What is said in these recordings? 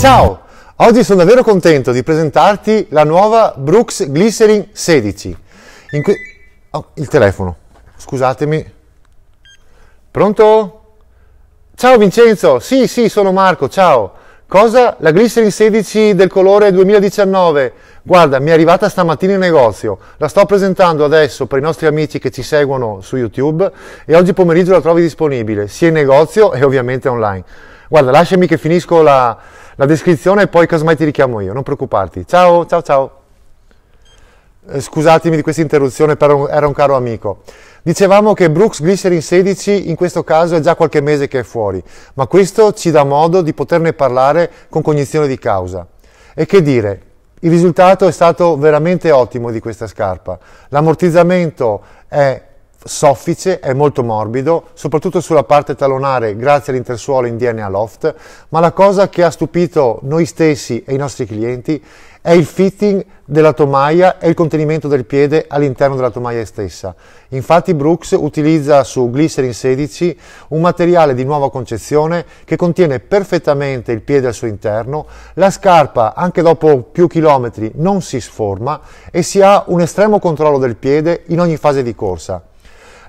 Ciao! Oggi sono davvero contento di presentarti la nuova Brooks Glycerin 16. In cui... Oh, il telefono. Scusatemi. Pronto? Ciao Vincenzo. Sì, sì, sono Marco. Ciao. Cosa? La Glycerin 16 del colore 2019. Guarda, mi è arrivata stamattina in negozio. La sto presentando adesso per i nostri amici che ci seguono su YouTube e oggi pomeriggio la trovi disponibile sia in negozio e ovviamente online. Guarda, lasciami che finisco la, la descrizione e poi casomai ti richiamo io, non preoccuparti. Ciao, ciao, ciao. Eh, scusatemi di questa interruzione, però era un caro amico. Dicevamo che Brooks Glycerin 16 in questo caso è già qualche mese che è fuori, ma questo ci dà modo di poterne parlare con cognizione di causa. E che dire, il risultato è stato veramente ottimo di questa scarpa. L'ammortizzamento è soffice, è molto morbido, soprattutto sulla parte talonare grazie all'intersuolo in DNA Loft, ma la cosa che ha stupito noi stessi e i nostri clienti è il fitting della tomaia e il contenimento del piede all'interno della tomaia stessa. Infatti Brooks utilizza su Glycerin 16 un materiale di nuova concezione che contiene perfettamente il piede al suo interno, la scarpa anche dopo più chilometri non si sforma e si ha un estremo controllo del piede in ogni fase di corsa.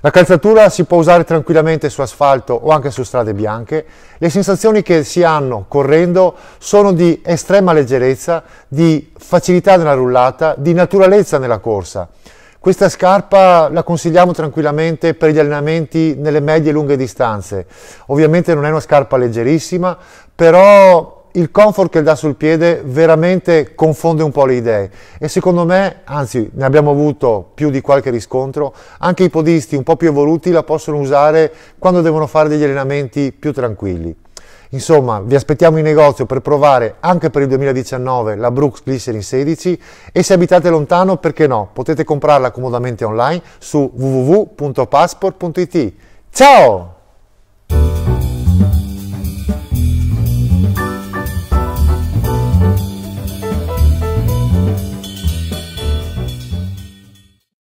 La calzatura si può usare tranquillamente su asfalto o anche su strade bianche. Le sensazioni che si hanno correndo sono di estrema leggerezza, di facilità nella rullata, di naturalezza nella corsa. Questa scarpa la consigliamo tranquillamente per gli allenamenti nelle medie e lunghe distanze. Ovviamente non è una scarpa leggerissima, però il comfort che dà sul piede veramente confonde un po' le idee e secondo me, anzi ne abbiamo avuto più di qualche riscontro, anche i podisti un po' più evoluti la possono usare quando devono fare degli allenamenti più tranquilli. Insomma, vi aspettiamo in negozio per provare anche per il 2019 la Brooks Glycerin 16 e se abitate lontano, perché no, potete comprarla comodamente online su www.passport.it. Ciao!